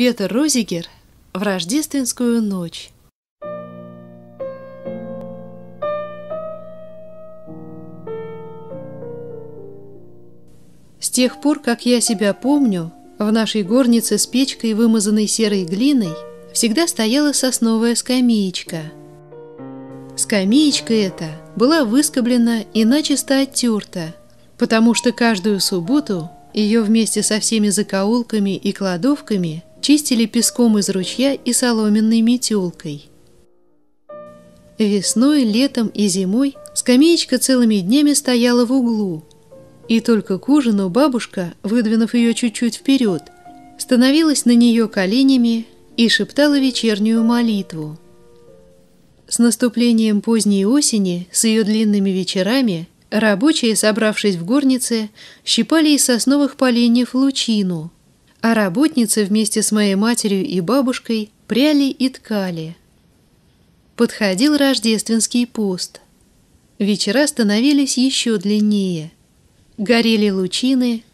Петр Розигер в рождественскую ночь. С тех пор, как я себя помню, в нашей горнице с печкой, вымазанной серой глиной, всегда стояла сосновая скамеечка. Скамеечка эта была выскоблена и начисто оттерта, потому что каждую субботу ее вместе со всеми закоулками и кладовками – чистили песком из ручья и соломенной метелкой. Весной, летом и зимой скамеечка целыми днями стояла в углу, и только к ужину бабушка, выдвинув ее чуть-чуть вперед, становилась на нее коленями и шептала вечернюю молитву. С наступлением поздней осени, с ее длинными вечерами, рабочие, собравшись в горнице, щипали из сосновых поленьев лучину – а работницы вместе с моей матерью и бабушкой пряли и ткали. Подходил рождественский пост. Вечера становились еще длиннее. Горели лучины,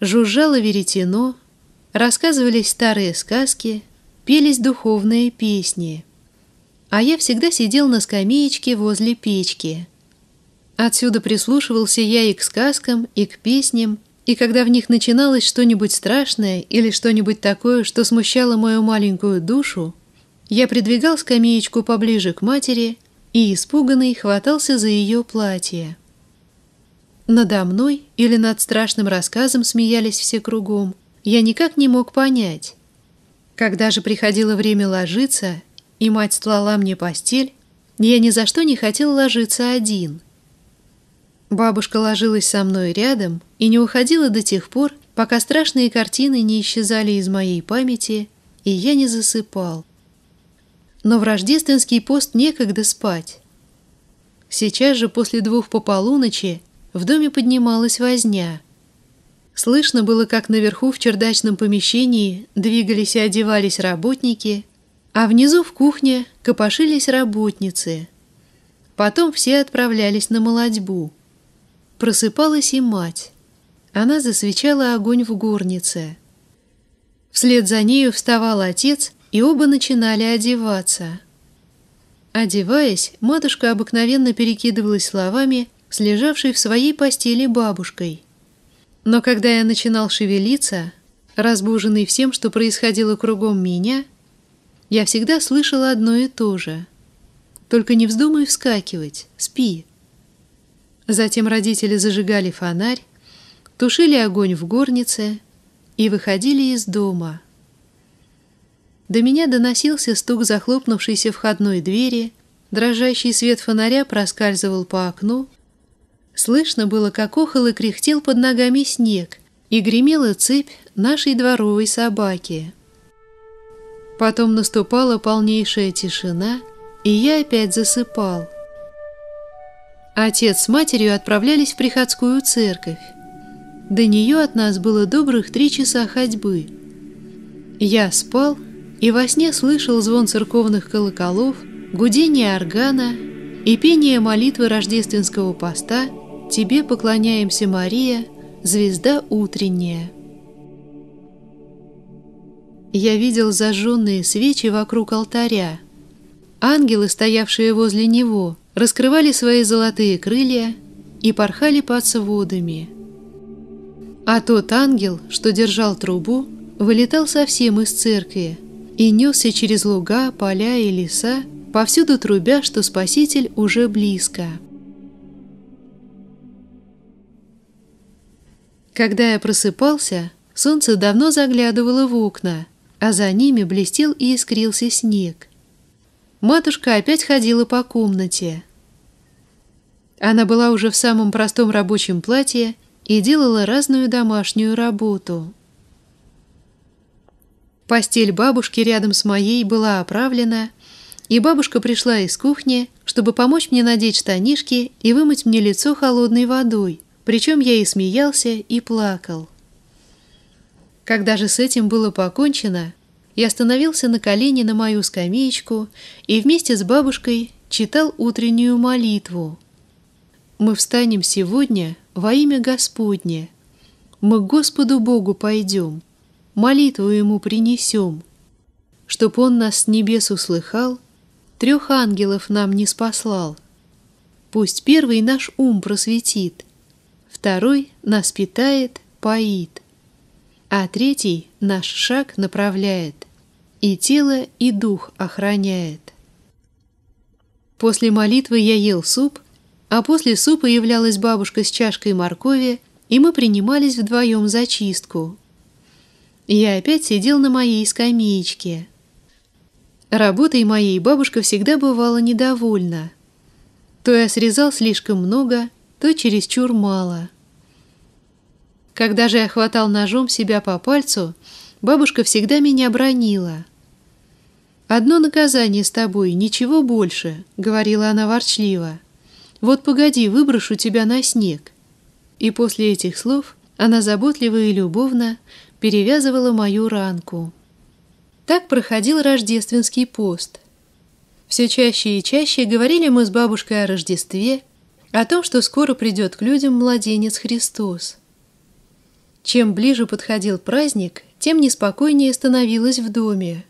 жужжало веретено, рассказывались старые сказки, пелись духовные песни. А я всегда сидел на скамеечке возле печки. Отсюда прислушивался я и к сказкам, и к песням, и когда в них начиналось что-нибудь страшное или что-нибудь такое, что смущало мою маленькую душу, я придвигал скамеечку поближе к матери и, испуганный, хватался за ее платье. Надо мной или над страшным рассказом смеялись все кругом. Я никак не мог понять. Когда же приходило время ложиться, и мать стлала мне постель, я ни за что не хотел ложиться один — Бабушка ложилась со мной рядом и не уходила до тех пор, пока страшные картины не исчезали из моей памяти, и я не засыпал. Но в рождественский пост некогда спать. Сейчас же после двух по полуночи в доме поднималась возня. Слышно было, как наверху в чердачном помещении двигались и одевались работники, а внизу в кухне копошились работницы. Потом все отправлялись на молодьбу – Просыпалась и мать. Она засвечала огонь в горнице. Вслед за нею вставал отец, и оба начинали одеваться. Одеваясь, матушка обыкновенно перекидывалась словами с лежавшей в своей постели бабушкой. Но когда я начинал шевелиться, разбуженный всем, что происходило кругом меня, я всегда слышала одно и то же. «Только не вздумай вскакивать, спи». Затем родители зажигали фонарь, тушили огонь в горнице и выходили из дома. До меня доносился стук захлопнувшейся входной двери, дрожащий свет фонаря проскальзывал по окну. Слышно было, как охал и кряхтел под ногами снег, и гремела цепь нашей дворовой собаки. Потом наступала полнейшая тишина, и я опять засыпал. Отец с матерью отправлялись в приходскую церковь. До нее от нас было добрых три часа ходьбы. Я спал и во сне слышал звон церковных колоколов, гудение органа и пение молитвы рождественского поста «Тебе поклоняемся, Мария, звезда утренняя». Я видел зажженные свечи вокруг алтаря, ангелы, стоявшие возле него – раскрывали свои золотые крылья и порхали паца водами. А тот ангел, что держал трубу, вылетал совсем из церкви и несся через луга, поля и леса, повсюду трубя, что Спаситель уже близко. Когда я просыпался, солнце давно заглядывало в окна, а за ними блестел и искрился снег – матушка опять ходила по комнате. Она была уже в самом простом рабочем платье и делала разную домашнюю работу. Постель бабушки рядом с моей была оправлена, и бабушка пришла из кухни, чтобы помочь мне надеть штанишки и вымыть мне лицо холодной водой, причем я и смеялся, и плакал. Когда же с этим было покончено, я остановился на колени на мою скамеечку и вместе с бабушкой читал утреннюю молитву. «Мы встанем сегодня во имя Господне. Мы к Господу Богу пойдем, молитву Ему принесем, чтоб Он нас с небес услыхал, трех ангелов нам не спаслал. Пусть первый наш ум просветит, второй нас питает, поит, а третий наш шаг направляет, и тело, и дух охраняет. После молитвы я ел суп, а после супа являлась бабушка с чашкой моркови, и мы принимались вдвоем за чистку. Я опять сидел на моей скамеечке. Работой моей бабушка всегда бывала недовольна. То я срезал слишком много, то чересчур мало – когда же я хватал ножом себя по пальцу, бабушка всегда меня бронила. «Одно наказание с тобой, ничего больше», — говорила она ворчливо. «Вот погоди, выброшу тебя на снег». И после этих слов она заботливо и любовно перевязывала мою ранку. Так проходил рождественский пост. Все чаще и чаще говорили мы с бабушкой о Рождестве, о том, что скоро придет к людям младенец Христос. Чем ближе подходил праздник, тем неспокойнее становилось в доме.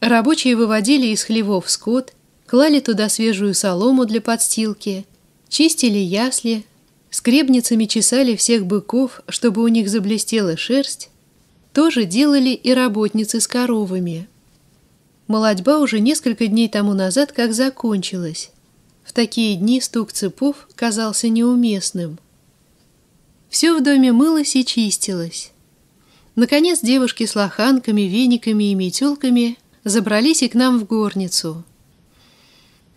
Рабочие выводили из хлевов скот, клали туда свежую солому для подстилки, чистили ясли, скребницами чесали всех быков, чтобы у них заблестела шерсть, тоже делали и работницы с коровами. Молодьба уже несколько дней тому назад как закончилась. В такие дни стук цепов казался неуместным – все в доме мылось и чистилось. Наконец девушки с лоханками, вениками и метелками забрались и к нам в горницу.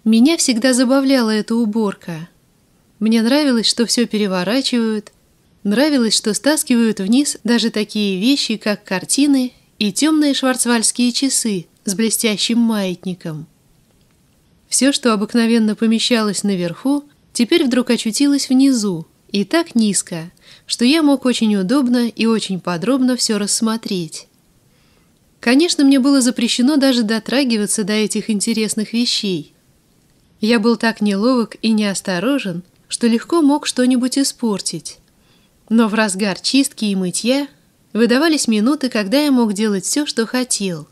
Меня всегда забавляла эта уборка. Мне нравилось, что все переворачивают, нравилось, что стаскивают вниз даже такие вещи, как картины и темные шварцвальские часы с блестящим маятником. Все, что обыкновенно помещалось наверху, теперь вдруг очутилось внизу, и так низко – что я мог очень удобно и очень подробно все рассмотреть. Конечно, мне было запрещено даже дотрагиваться до этих интересных вещей. Я был так неловок и неосторожен, что легко мог что-нибудь испортить. Но в разгар чистки и мытья выдавались минуты, когда я мог делать все, что хотел.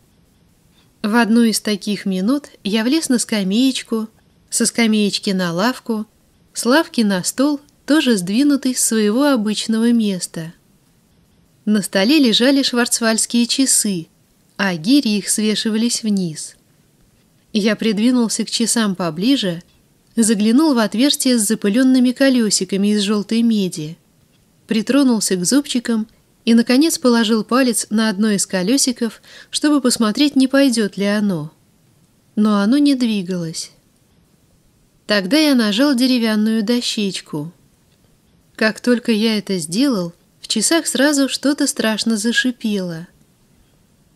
В одну из таких минут я влез на скамеечку, со скамеечки на лавку, с лавки на стол тоже сдвинутый с своего обычного места. На столе лежали шварцвальские часы, а гири их свешивались вниз. Я придвинулся к часам поближе, заглянул в отверстие с запыленными колесиками из желтой меди, притронулся к зубчикам и, наконец, положил палец на одно из колесиков, чтобы посмотреть, не пойдет ли оно. Но оно не двигалось. Тогда я нажал деревянную дощечку. Как только я это сделал, в часах сразу что-то страшно зашипело.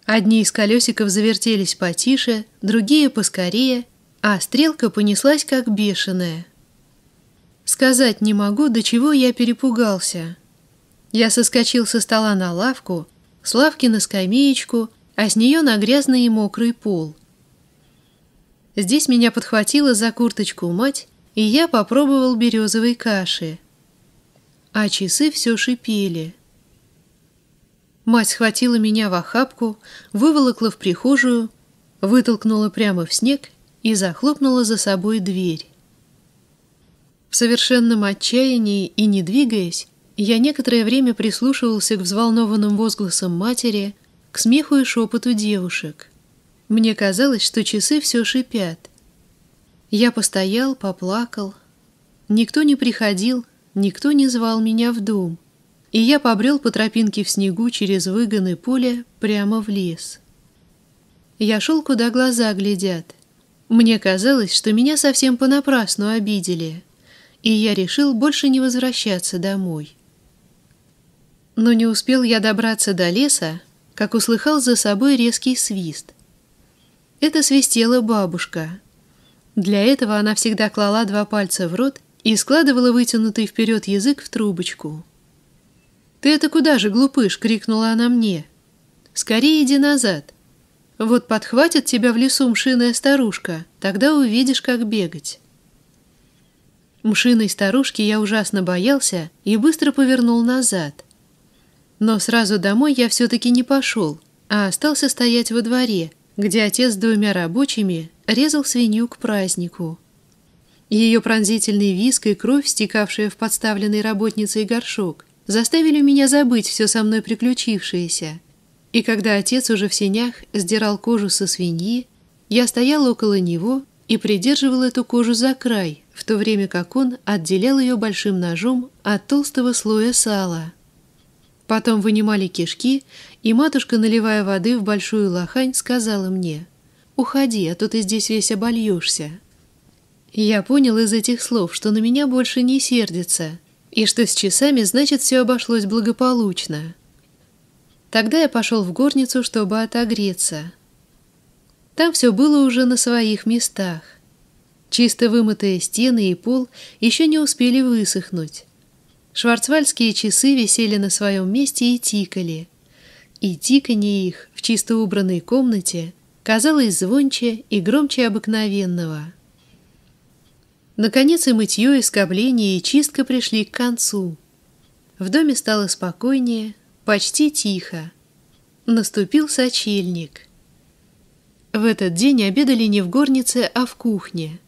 Одни из колесиков завертелись потише, другие поскорее, а стрелка понеслась как бешеная. Сказать не могу, до чего я перепугался. Я соскочил со стола на лавку, с лавки на скамеечку, а с нее на грязный и мокрый пол. Здесь меня подхватила за курточку мать, и я попробовал березовой каши а часы все шипели. Мать схватила меня в охапку, выволокла в прихожую, вытолкнула прямо в снег и захлопнула за собой дверь. В совершенном отчаянии и не двигаясь, я некоторое время прислушивался к взволнованным возгласам матери, к смеху и шепоту девушек. Мне казалось, что часы все шипят. Я постоял, поплакал. Никто не приходил, Никто не звал меня в дом, и я побрел по тропинке в снегу через выгоны поля прямо в лес. Я шел, куда глаза глядят. Мне казалось, что меня совсем понапрасну обидели, и я решил больше не возвращаться домой. Но не успел я добраться до леса, как услыхал за собой резкий свист. Это свистела бабушка. Для этого она всегда клала два пальца в рот и складывала вытянутый вперед язык в трубочку. «Ты это куда же, глупыш?» — крикнула она мне. «Скорее иди назад. Вот подхватит тебя в лесу мшиная старушка, тогда увидишь, как бегать». Мшиной старушки я ужасно боялся и быстро повернул назад. Но сразу домой я все-таки не пошел, а остался стоять во дворе, где отец с двумя рабочими резал свинью к празднику. Ее пронзительный виск и кровь, стекавшая в подставленный работницей горшок, заставили меня забыть все со мной приключившееся. И когда отец уже в сенях сдирал кожу со свиньи, я стоял около него и придерживал эту кожу за край, в то время как он отделял ее большим ножом от толстого слоя сала. Потом вынимали кишки, и матушка, наливая воды в большую лохань, сказала мне, «Уходи, а то ты здесь весь обольешься». Я понял из этих слов, что на меня больше не сердится, и что с часами, значит, все обошлось благополучно. Тогда я пошел в горницу, чтобы отогреться. Там все было уже на своих местах. Чисто вымытые стены и пол еще не успели высохнуть. Шварцвальдские часы висели на своем месте и тикали. И тиканье их в чисто убранной комнате казалось звонче и громче обыкновенного. Наконец и мытье, и скобление, и чистка пришли к концу. В доме стало спокойнее, почти тихо. Наступил сочельник. В этот день обедали не в горнице, а в кухне.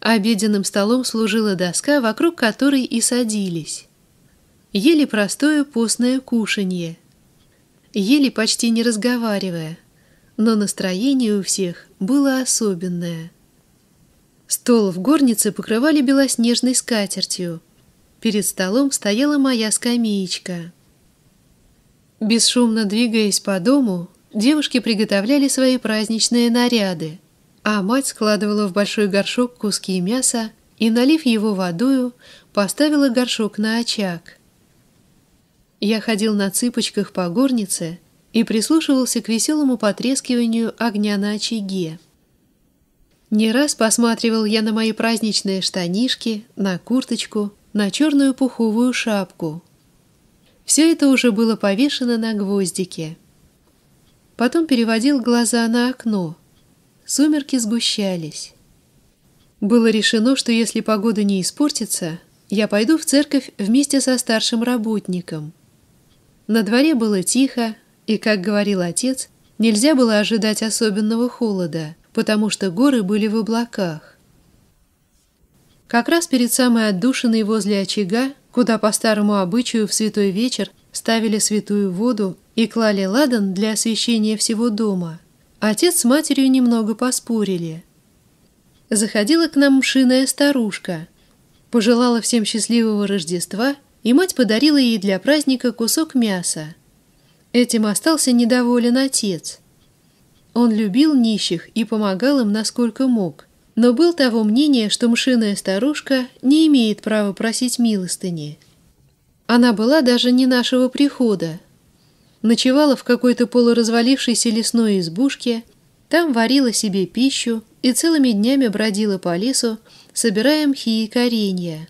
Обеденным столом служила доска, вокруг которой и садились. Ели простое постное кушанье. Ели почти не разговаривая, но настроение у всех было особенное – Стол в горнице покрывали белоснежной скатертью. Перед столом стояла моя скамеечка. Бесшумно двигаясь по дому, девушки приготовляли свои праздничные наряды, а мать складывала в большой горшок куски мяса и, налив его водою, поставила горшок на очаг. Я ходил на цыпочках по горнице и прислушивался к веселому потрескиванию огня на очаге. Не раз посматривал я на мои праздничные штанишки, на курточку, на черную пуховую шапку. Все это уже было повешено на гвоздике. Потом переводил глаза на окно. Сумерки сгущались. Было решено, что если погода не испортится, я пойду в церковь вместе со старшим работником. На дворе было тихо, и, как говорил отец, нельзя было ожидать особенного холода – потому что горы были в облаках. Как раз перед самой отдушиной возле очага, куда по старому обычаю в святой вечер ставили святую воду и клали ладан для освещения всего дома, отец с матерью немного поспорили. Заходила к нам мшиная старушка, пожелала всем счастливого Рождества, и мать подарила ей для праздника кусок мяса. Этим остался недоволен отец – он любил нищих и помогал им насколько мог, но был того мнения, что мшиная старушка не имеет права просить милостыни. Она была даже не нашего прихода. Ночевала в какой-то полуразвалившейся лесной избушке, там варила себе пищу и целыми днями бродила по лесу, собирая мхи и коренья.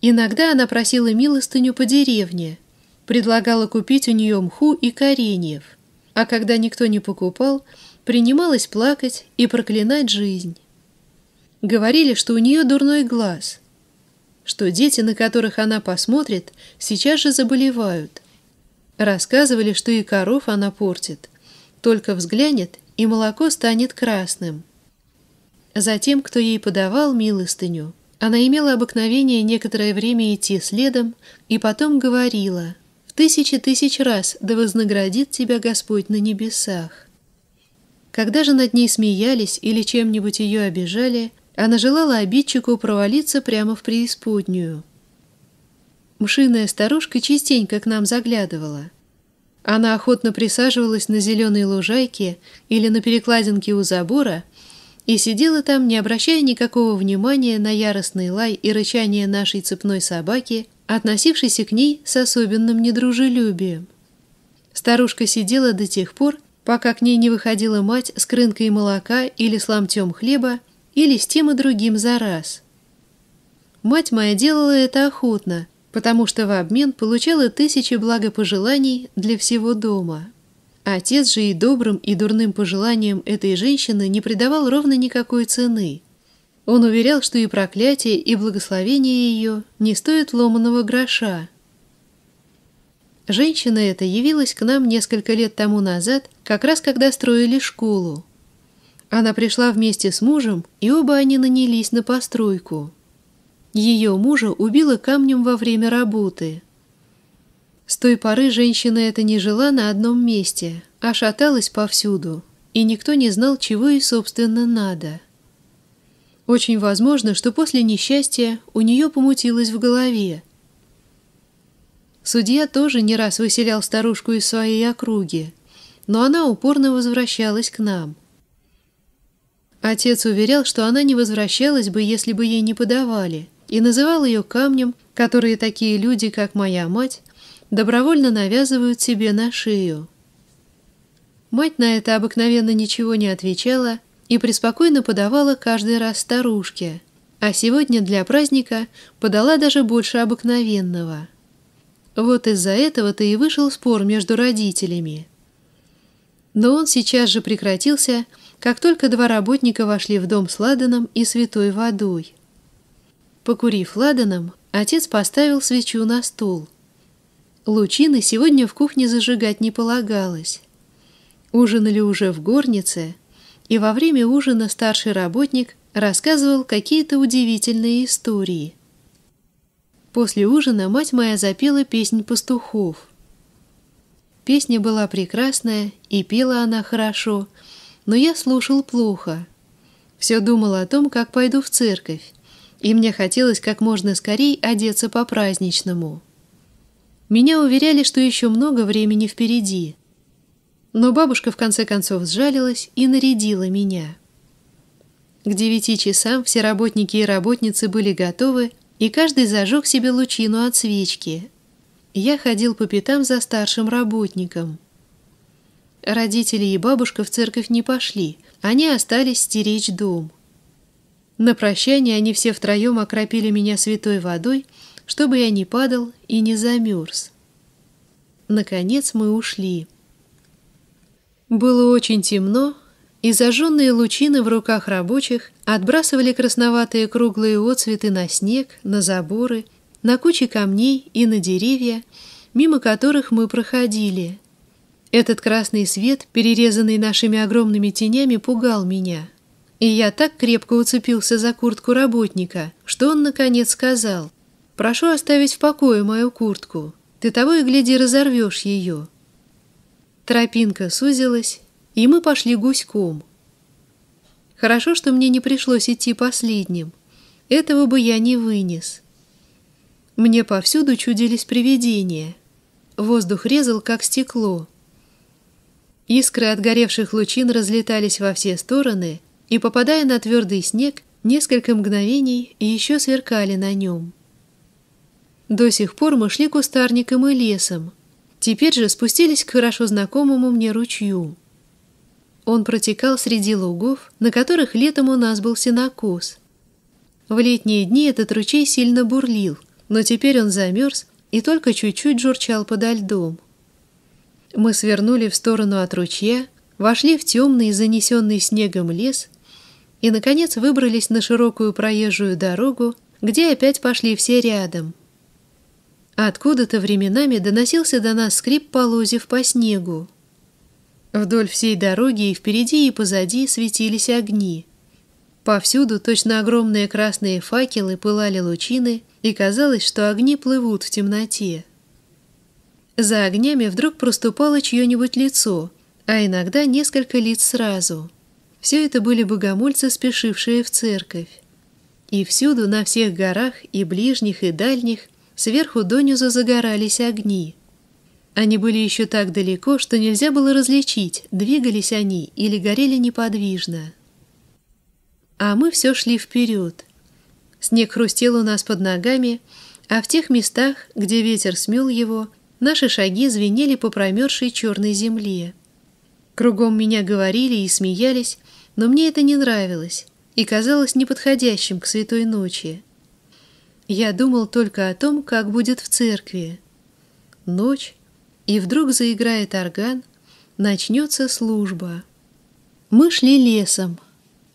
Иногда она просила милостыню по деревне, предлагала купить у нее мху и кореньев – а когда никто не покупал, принималась плакать и проклинать жизнь. Говорили, что у нее дурной глаз, что дети, на которых она посмотрит, сейчас же заболевают. Рассказывали, что и коров она портит, только взглянет, и молоко станет красным. Затем, кто ей подавал милостыню, она имела обыкновение некоторое время идти следом и потом говорила – тысячи тысяч раз, да вознаградит тебя Господь на небесах. Когда же над ней смеялись или чем-нибудь ее обижали, она желала обидчику провалиться прямо в преисподнюю. Мшиная старушка частенько к нам заглядывала. Она охотно присаживалась на зеленой лужайке или на перекладинке у забора и сидела там, не обращая никакого внимания на яростный лай и рычание нашей цепной собаки – относившийся к ней с особенным недружелюбием. Старушка сидела до тех пор, пока к ней не выходила мать с крынкой молока или с ломтем хлеба, или с тем и другим за раз. Мать моя делала это охотно, потому что в обмен получала тысячи благопожеланий для всего дома. Отец же и добрым, и дурным пожеланиям этой женщины не придавал ровно никакой цены – он уверял, что и проклятие, и благословение ее не стоят ломаного гроша. Женщина эта явилась к нам несколько лет тому назад, как раз когда строили школу. Она пришла вместе с мужем, и оба они нанялись на постройку. Ее мужа убило камнем во время работы. С той поры женщина эта не жила на одном месте, а шаталась повсюду, и никто не знал, чего ей, собственно, надо. Очень возможно, что после несчастья у нее помутилось в голове. Судья тоже не раз выселял старушку из своей округи, но она упорно возвращалась к нам. Отец уверял, что она не возвращалась бы, если бы ей не подавали, и называл ее камнем, которые такие люди, как моя мать, добровольно навязывают себе на шею. Мать на это обыкновенно ничего не отвечала и преспокойно подавала каждый раз старушке, а сегодня для праздника подала даже больше обыкновенного. Вот из-за этого-то и вышел спор между родителями. Но он сейчас же прекратился, как только два работника вошли в дом с ладаном и святой водой. Покурив ладаном, отец поставил свечу на стол. Лучины сегодня в кухне зажигать не полагалось. Ужинали уже в горнице – и во время ужина старший работник рассказывал какие-то удивительные истории. После ужина мать моя запела песнь пастухов. Песня была прекрасная, и пела она хорошо, но я слушал плохо. Все думал о том, как пойду в церковь, и мне хотелось как можно скорее одеться по-праздничному. Меня уверяли, что еще много времени впереди. Но бабушка в конце концов сжалилась и нарядила меня. К девяти часам все работники и работницы были готовы, и каждый зажег себе лучину от свечки. Я ходил по пятам за старшим работником. Родители и бабушка в церковь не пошли, они остались стеречь дом. На прощание они все втроем окропили меня святой водой, чтобы я не падал и не замерз. Наконец мы ушли. Было очень темно, и зажженные лучины в руках рабочих отбрасывали красноватые круглые отцветы на снег, на заборы, на кучи камней и на деревья, мимо которых мы проходили. Этот красный свет, перерезанный нашими огромными тенями, пугал меня. И я так крепко уцепился за куртку работника, что он, наконец, сказал, «Прошу оставить в покое мою куртку. Ты того и гляди разорвешь ее». Тропинка сузилась, и мы пошли гуськом. Хорошо, что мне не пришлось идти последним. Этого бы я не вынес. Мне повсюду чудились привидения. Воздух резал, как стекло. Искры от горевших лучин разлетались во все стороны, и, попадая на твердый снег, несколько мгновений еще сверкали на нем. До сих пор мы шли кустарником и лесом, Теперь же спустились к хорошо знакомому мне ручью. Он протекал среди лугов, на которых летом у нас был сенокос. В летние дни этот ручей сильно бурлил, но теперь он замерз и только чуть-чуть журчал подо льдом. Мы свернули в сторону от ручья, вошли в темный, занесенный снегом лес и, наконец, выбрались на широкую проезжую дорогу, где опять пошли все рядом. Откуда-то временами доносился до нас скрип полозьев по снегу. Вдоль всей дороги и впереди, и позади светились огни. Повсюду точно огромные красные факелы пылали лучины, и казалось, что огни плывут в темноте. За огнями вдруг проступало чье-нибудь лицо, а иногда несколько лиц сразу. Все это были богомольцы, спешившие в церковь. И всюду, на всех горах, и ближних, и дальних – сверху донизу загорались огни. Они были еще так далеко, что нельзя было различить, двигались они или горели неподвижно. А мы все шли вперед. Снег хрустел у нас под ногами, а в тех местах, где ветер смел его, наши шаги звенели по промерзшей черной земле. Кругом меня говорили и смеялись, но мне это не нравилось и казалось неподходящим к святой ночи. Я думал только о том, как будет в церкви. Ночь, и вдруг заиграет орган, начнется служба. Мы шли лесом.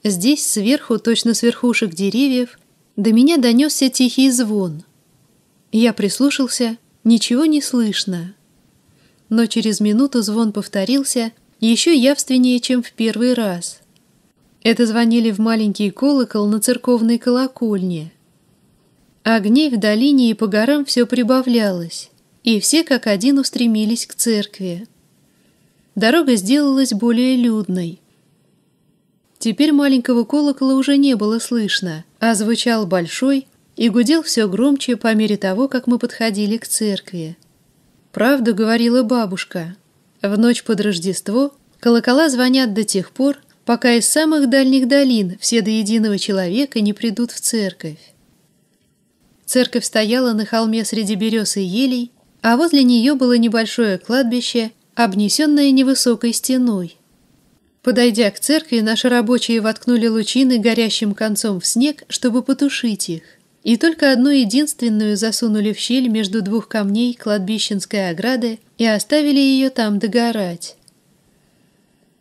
Здесь сверху, точно с верхушек деревьев, до меня донесся тихий звон. Я прислушался, ничего не слышно. Но через минуту звон повторился еще явственнее, чем в первый раз. Это звонили в маленький колокол на церковной колокольне — Огней в долине и по горам все прибавлялось, и все как один устремились к церкви. Дорога сделалась более людной. Теперь маленького колокола уже не было слышно, а звучал большой и гудел все громче по мере того, как мы подходили к церкви. Правду говорила бабушка. В ночь под Рождество колокола звонят до тех пор, пока из самых дальних долин все до единого человека не придут в церковь. Церковь стояла на холме среди берез и елей, а возле нее было небольшое кладбище, обнесенное невысокой стеной. Подойдя к церкви, наши рабочие воткнули лучины горящим концом в снег, чтобы потушить их, и только одну единственную засунули в щель между двух камней кладбищенской ограды и оставили ее там догорать.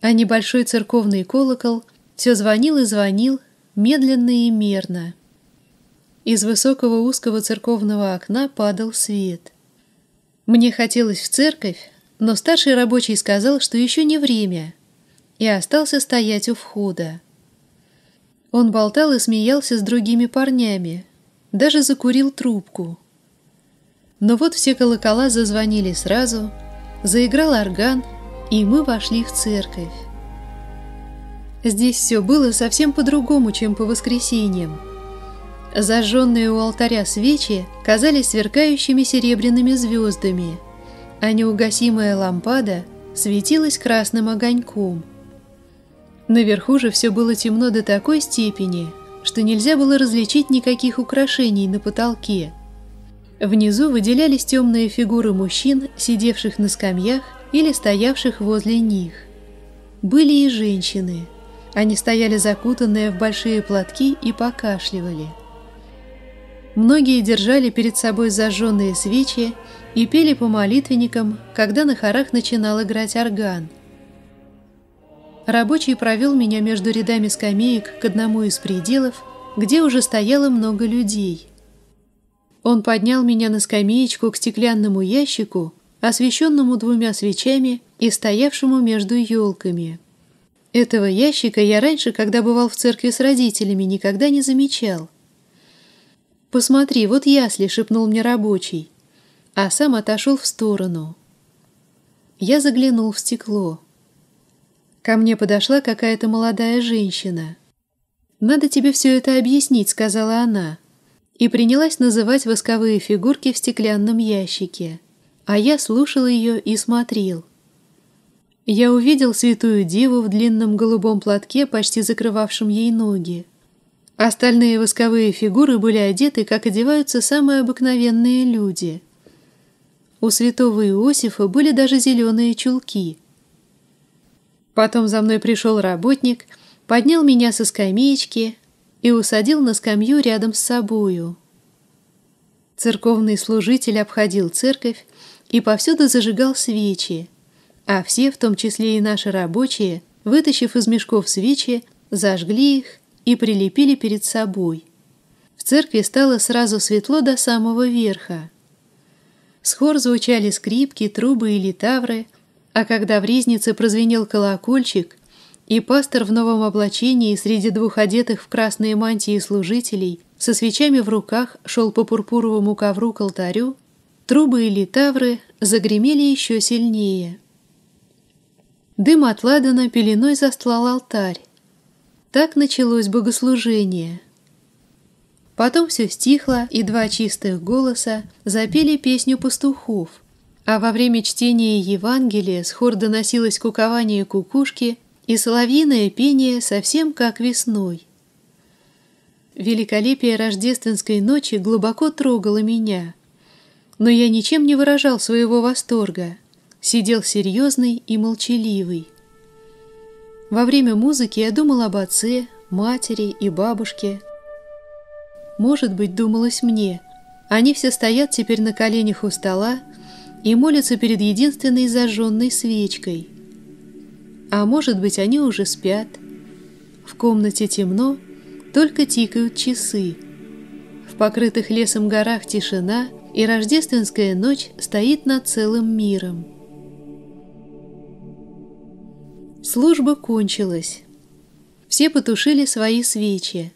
А небольшой церковный колокол все звонил и звонил, медленно и мерно – из высокого узкого церковного окна падал свет. Мне хотелось в церковь, но старший рабочий сказал, что еще не время, и остался стоять у входа. Он болтал и смеялся с другими парнями, даже закурил трубку. Но вот все колокола зазвонили сразу, заиграл орган, и мы вошли в церковь. Здесь все было совсем по-другому, чем по воскресеньям. Зажженные у алтаря свечи казались сверкающими серебряными звездами, а неугасимая лампада светилась красным огоньком. Наверху же все было темно до такой степени, что нельзя было различить никаких украшений на потолке. Внизу выделялись темные фигуры мужчин, сидевших на скамьях или стоявших возле них. Были и женщины. Они стояли закутанные в большие платки и покашливали – Многие держали перед собой зажженные свечи и пели по молитвенникам, когда на хорах начинал играть орган. Рабочий провел меня между рядами скамеек к одному из пределов, где уже стояло много людей. Он поднял меня на скамеечку к стеклянному ящику, освещенному двумя свечами и стоявшему между елками. Этого ящика я раньше, когда бывал в церкви с родителями, никогда не замечал. «Посмотри, вот ясли!» — шепнул мне рабочий, а сам отошел в сторону. Я заглянул в стекло. Ко мне подошла какая-то молодая женщина. «Надо тебе все это объяснить», — сказала она, и принялась называть восковые фигурки в стеклянном ящике. А я слушал ее и смотрел. Я увидел святую деву в длинном голубом платке, почти закрывавшем ей ноги. Остальные восковые фигуры были одеты, как одеваются самые обыкновенные люди. У святого Иосифа были даже зеленые чулки. Потом за мной пришел работник, поднял меня со скамеечки и усадил на скамью рядом с собою. Церковный служитель обходил церковь и повсюду зажигал свечи, а все, в том числе и наши рабочие, вытащив из мешков свечи, зажгли их и прилепили перед собой. В церкви стало сразу светло до самого верха. С хор звучали скрипки, трубы и литавры, а когда в ризнице прозвенел колокольчик, и пастор в новом облачении среди двух одетых в красные мантии служителей со свечами в руках шел по пурпуровому ковру к алтарю, трубы и литавры загремели еще сильнее. Дым от ладана пеленой застлал алтарь, так началось богослужение. Потом все стихло, и два чистых голоса запели песню пастухов, а во время чтения Евангелия с хор доносилось кукование кукушки и соловьиное пение совсем как весной. Великолепие рождественской ночи глубоко трогало меня, но я ничем не выражал своего восторга, сидел серьезный и молчаливый. Во время музыки я думала об отце, матери и бабушке. Может быть, думалось мне. Они все стоят теперь на коленях у стола и молятся перед единственной зажженной свечкой. А может быть, они уже спят. В комнате темно, только тикают часы. В покрытых лесом горах тишина, и рождественская ночь стоит над целым миром. Служба кончилась. Все потушили свои свечи.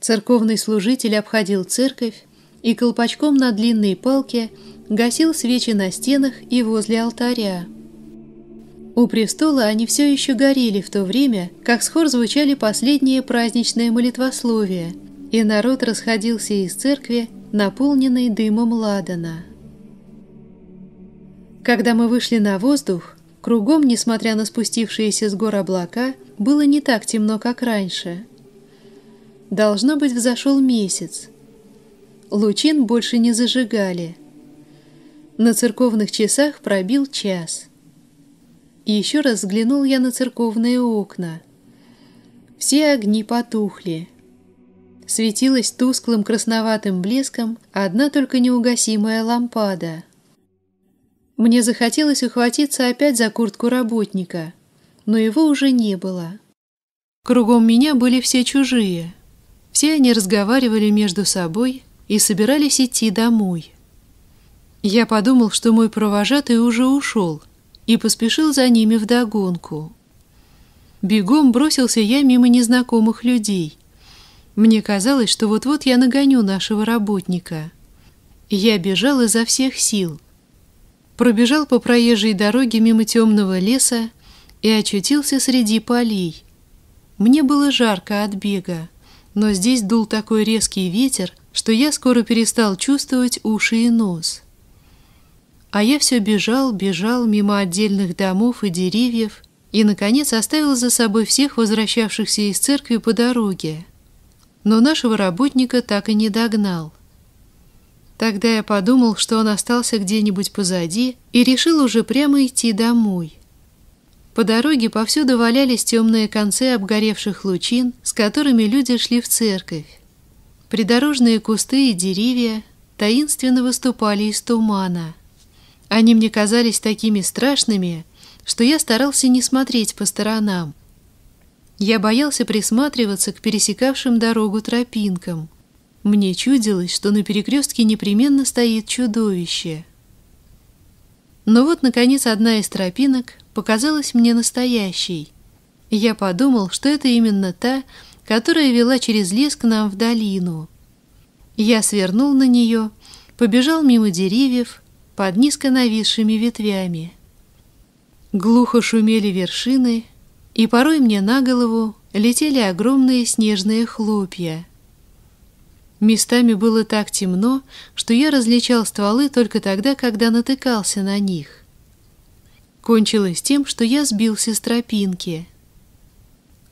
Церковный служитель обходил церковь и колпачком на длинной палке гасил свечи на стенах и возле алтаря. У престола они все еще горели в то время, как с хор звучали последние праздничные молитвословия, и народ расходился из церкви, наполненный дымом ладана. Когда мы вышли на воздух, Кругом, несмотря на спустившиеся с гор облака, было не так темно, как раньше. Должно быть, взошел месяц. Лучин больше не зажигали. На церковных часах пробил час. И еще раз взглянул я на церковные окна. Все огни потухли. Светилась тусклым красноватым блеском одна только неугасимая лампада. Мне захотелось ухватиться опять за куртку работника, но его уже не было. Кругом меня были все чужие. Все они разговаривали между собой и собирались идти домой. Я подумал, что мой провожатый уже ушел, и поспешил за ними вдогонку. Бегом бросился я мимо незнакомых людей. Мне казалось, что вот-вот я нагоню нашего работника. Я бежал изо всех сил — пробежал по проезжей дороге мимо темного леса и очутился среди полей. Мне было жарко от бега, но здесь дул такой резкий ветер, что я скоро перестал чувствовать уши и нос. А я все бежал, бежал мимо отдельных домов и деревьев и, наконец, оставил за собой всех возвращавшихся из церкви по дороге. Но нашего работника так и не догнал. Тогда я подумал, что он остался где-нибудь позади и решил уже прямо идти домой. По дороге повсюду валялись темные концы обгоревших лучин, с которыми люди шли в церковь. Придорожные кусты и деревья таинственно выступали из тумана. Они мне казались такими страшными, что я старался не смотреть по сторонам. Я боялся присматриваться к пересекавшим дорогу тропинкам – мне чудилось, что на перекрестке непременно стоит чудовище. Но вот, наконец, одна из тропинок показалась мне настоящей. Я подумал, что это именно та, которая вела через лес к нам в долину. Я свернул на нее, побежал мимо деревьев, под низко нависшими ветвями. Глухо шумели вершины, и порой мне на голову летели огромные снежные хлопья — Местами было так темно, что я различал стволы только тогда, когда натыкался на них. Кончилось тем, что я сбился с тропинки.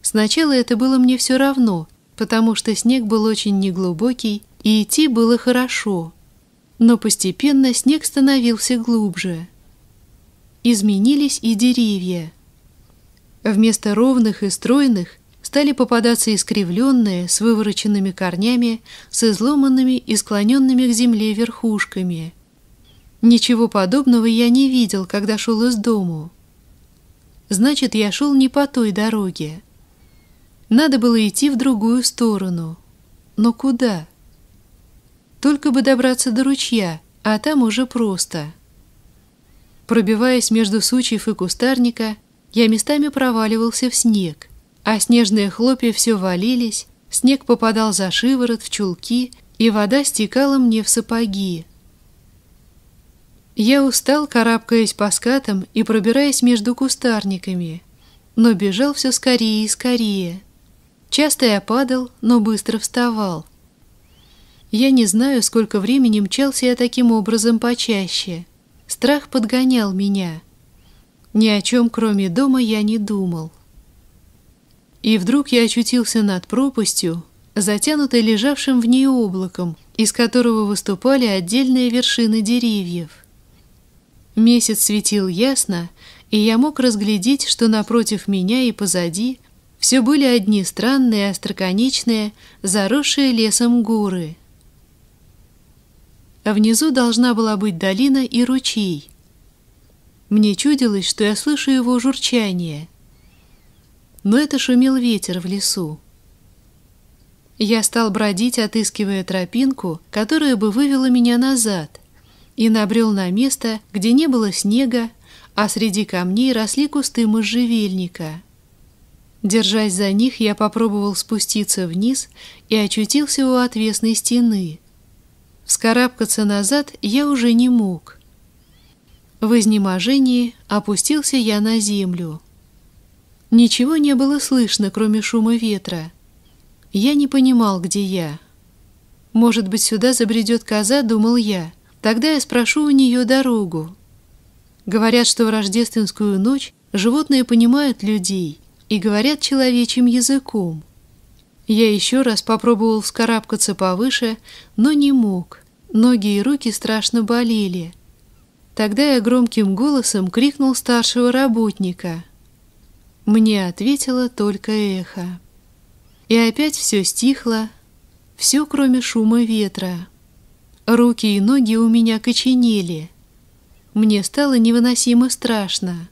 Сначала это было мне все равно, потому что снег был очень неглубокий, и идти было хорошо. Но постепенно снег становился глубже. Изменились и деревья. Вместо ровных и стройных стали попадаться искривленные, с вывороченными корнями, с изломанными и склоненными к земле верхушками. Ничего подобного я не видел, когда шел из дому. Значит, я шел не по той дороге. Надо было идти в другую сторону. Но куда? Только бы добраться до ручья, а там уже просто. Пробиваясь между сучьев и кустарника, я местами проваливался в снег — а снежные хлопья все валились, снег попадал за шиворот, в чулки, и вода стекала мне в сапоги. Я устал, карабкаясь по скатам и пробираясь между кустарниками, но бежал все скорее и скорее. Часто я падал, но быстро вставал. Я не знаю, сколько времени мчался я таким образом почаще. Страх подгонял меня. Ни о чем, кроме дома, я не думал. И вдруг я очутился над пропастью, затянутой лежавшим в ней облаком, из которого выступали отдельные вершины деревьев. Месяц светил ясно, и я мог разглядеть, что напротив меня и позади все были одни странные, остроконечные, заросшие лесом горы. А внизу должна была быть долина и ручей. Мне чудилось, что я слышу его журчание — но это шумел ветер в лесу. Я стал бродить, отыскивая тропинку, которая бы вывела меня назад, и набрел на место, где не было снега, а среди камней росли кусты можжевельника. Держась за них, я попробовал спуститься вниз и очутился у отвесной стены. Вскарабкаться назад я уже не мог. В изнеможении опустился я на землю — Ничего не было слышно, кроме шума ветра. Я не понимал, где я. Может быть, сюда забредет коза, думал я. Тогда я спрошу у нее дорогу. Говорят, что в рождественскую ночь животные понимают людей и говорят человечьим языком. Я еще раз попробовал вскарабкаться повыше, но не мог. Ноги и руки страшно болели. Тогда я громким голосом крикнул старшего работника — мне ответило только эхо. И опять все стихло, все кроме шума ветра. Руки и ноги у меня коченели. Мне стало невыносимо страшно.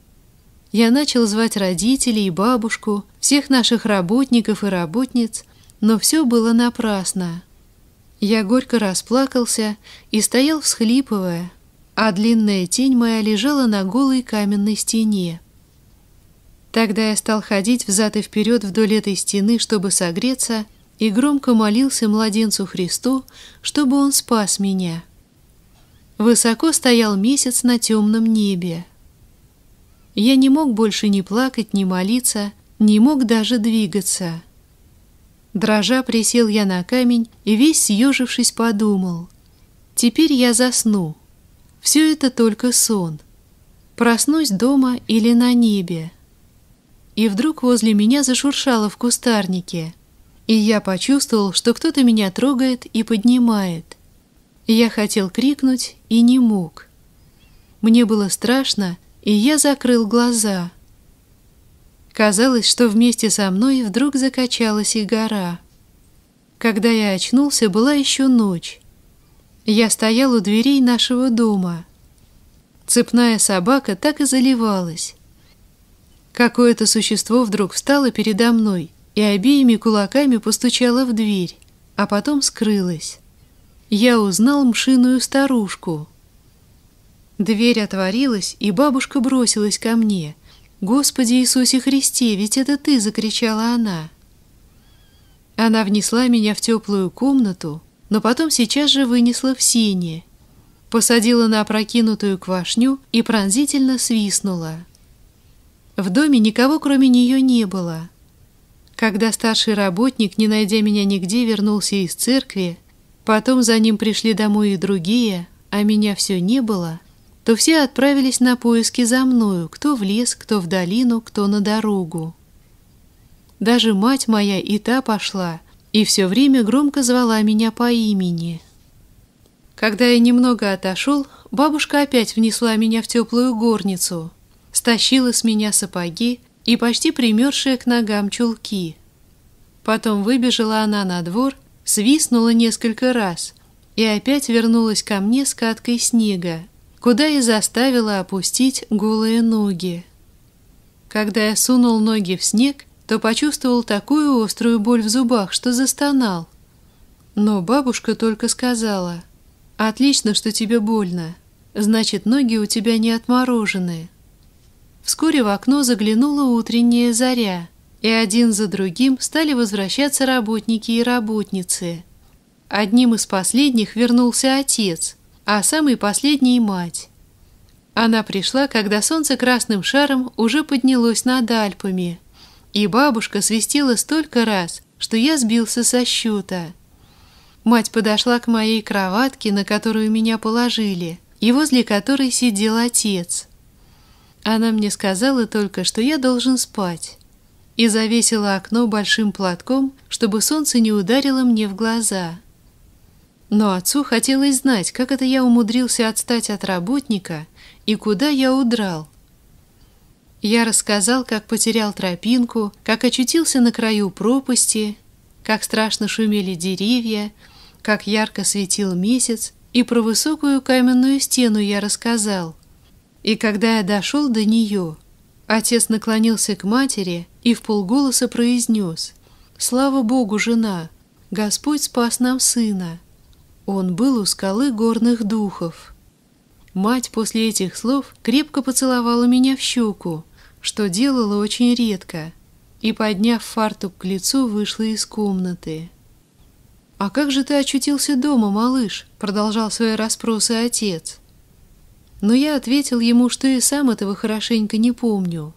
Я начал звать родителей и бабушку, всех наших работников и работниц, но все было напрасно. Я горько расплакался и стоял всхлипывая, а длинная тень моя лежала на голой каменной стене. Тогда я стал ходить взад и вперед вдоль этой стены, чтобы согреться, и громко молился младенцу Христу, чтобы он спас меня. Высоко стоял месяц на темном небе. Я не мог больше ни плакать, ни молиться, не мог даже двигаться. Дрожа присел я на камень и весь съежившись подумал. Теперь я засну. Все это только сон. Проснусь дома или на небе. И вдруг возле меня зашуршало в кустарнике. И я почувствовал, что кто-то меня трогает и поднимает. Я хотел крикнуть и не мог. Мне было страшно, и я закрыл глаза. Казалось, что вместе со мной вдруг закачалась и гора. Когда я очнулся, была еще ночь. Я стоял у дверей нашего дома. Цепная собака так и заливалась. Какое-то существо вдруг встало передо мной и обеими кулаками постучало в дверь, а потом скрылось. Я узнал мшиную старушку. Дверь отворилась, и бабушка бросилась ко мне. «Господи Иисусе Христе, ведь это ты!» — закричала она. Она внесла меня в теплую комнату, но потом сейчас же вынесла в синее, посадила на опрокинутую квашню и пронзительно свистнула. В доме никого, кроме нее, не было. Когда старший работник, не найдя меня нигде, вернулся из церкви, потом за ним пришли домой и другие, а меня все не было, то все отправились на поиски за мною, кто в лес, кто в долину, кто на дорогу. Даже мать моя и та пошла, и все время громко звала меня по имени. Когда я немного отошел, бабушка опять внесла меня в теплую горницу — стащила с меня сапоги и почти примерзшие к ногам чулки. Потом выбежала она на двор, свистнула несколько раз и опять вернулась ко мне с каткой снега, куда и заставила опустить голые ноги. Когда я сунул ноги в снег, то почувствовал такую острую боль в зубах, что застонал. Но бабушка только сказала, «Отлично, что тебе больно. Значит, ноги у тебя не отмороженные". Вскоре в окно заглянула утренняя заря, и один за другим стали возвращаться работники и работницы. Одним из последних вернулся отец, а самый последний – мать. Она пришла, когда солнце красным шаром уже поднялось над Альпами, и бабушка свистела столько раз, что я сбился со счета. Мать подошла к моей кроватке, на которую меня положили, и возле которой сидел отец – она мне сказала только, что я должен спать, и завесила окно большим платком, чтобы солнце не ударило мне в глаза. Но отцу хотелось знать, как это я умудрился отстать от работника и куда я удрал. Я рассказал, как потерял тропинку, как очутился на краю пропасти, как страшно шумели деревья, как ярко светил месяц, и про высокую каменную стену я рассказал – и когда я дошел до нее, отец наклонился к матери и в полголоса произнес «Слава Богу, жена! Господь спас нам сына!» Он был у скалы горных духов. Мать после этих слов крепко поцеловала меня в щеку, что делала очень редко, и, подняв фартук к лицу, вышла из комнаты. «А как же ты очутился дома, малыш?» — продолжал свои расспросы отец но я ответил ему, что и сам этого хорошенько не помню.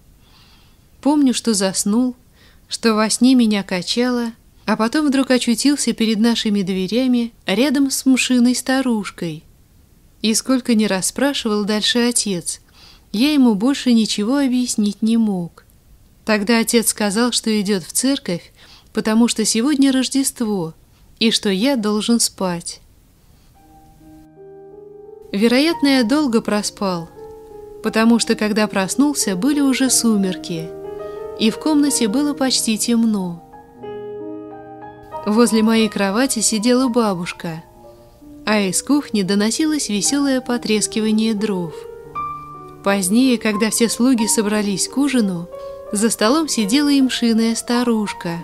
Помню, что заснул, что во сне меня качало, а потом вдруг очутился перед нашими дверями рядом с мушиной старушкой. И сколько не расспрашивал дальше отец, я ему больше ничего объяснить не мог. Тогда отец сказал, что идет в церковь, потому что сегодня Рождество, и что я должен спать. Вероятно, я долго проспал, потому что, когда проснулся, были уже сумерки, и в комнате было почти темно. Возле моей кровати сидела бабушка, а из кухни доносилось веселое потрескивание дров. Позднее, когда все слуги собрались к ужину, за столом сидела имшиная старушка.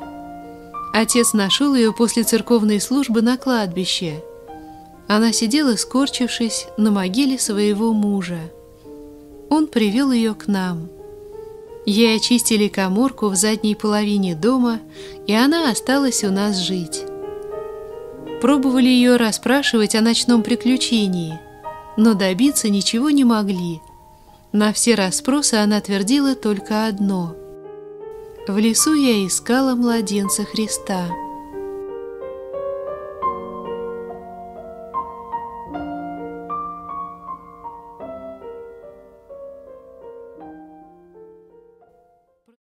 Отец нашел ее после церковной службы на кладбище – она сидела, скорчившись, на могиле своего мужа. Он привел ее к нам. Ей очистили коморку в задней половине дома, и она осталась у нас жить. Пробовали ее расспрашивать о ночном приключении, но добиться ничего не могли. На все расспросы она твердила только одно. «В лесу я искала младенца Христа».